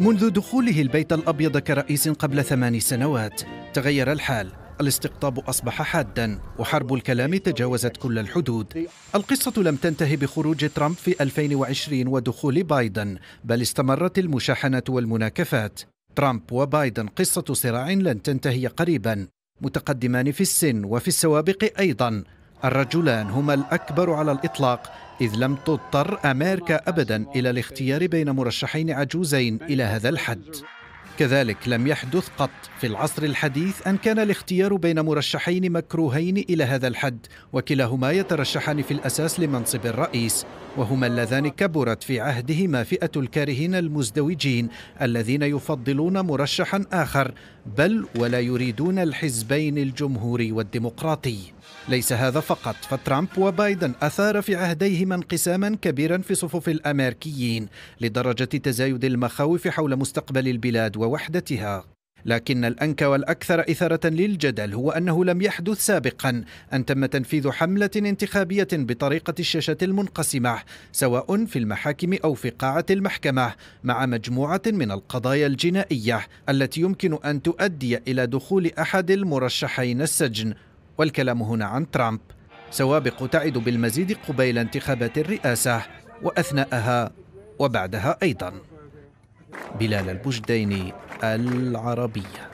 منذ دخوله البيت الابيض كرئيس قبل ثمان سنوات تغير الحال الاستقطاب اصبح حادا وحرب الكلام تجاوزت كل الحدود القصه لم تنتهي بخروج ترامب في 2020 ودخول بايدن بل استمرت المشاحنه والمناكفات ترامب وبايدن قصه صراع لن تنتهي قريبا متقدمان في السن وفي السوابق ايضا الرجلان هما الأكبر على الإطلاق إذ لم تضطر أمريكا أبدا إلى الاختيار بين مرشحين عجوزين إلى هذا الحد كذلك لم يحدث قط في العصر الحديث أن كان الاختيار بين مرشحين مكروهين إلى هذا الحد وكلاهما يترشحان في الأساس لمنصب الرئيس وهما اللذان كبرت في عهدهما فئة الكارهين المزدوجين الذين يفضلون مرشحا آخر بل ولا يريدون الحزبين الجمهوري والديمقراطي ليس هذا فقط فترامب وبايدن أثار في عهديهما انقساما كبيرا في صفوف الأمريكيين لدرجة تزايد المخاوف حول مستقبل البلاد ووحدتها لكن الأنكى والأكثر إثارة للجدل هو أنه لم يحدث سابقا أن تم تنفيذ حملة انتخابية بطريقة الشاشة المنقسمة سواء في المحاكم أو في قاعة المحكمة مع مجموعة من القضايا الجنائية التي يمكن أن تؤدي إلى دخول أحد المرشحين السجن والكلام هنا عن ترامب سوابق تعد بالمزيد قبيل انتخابات الرئاسة وأثناءها وبعدها أيضا بلال البجديني العربيه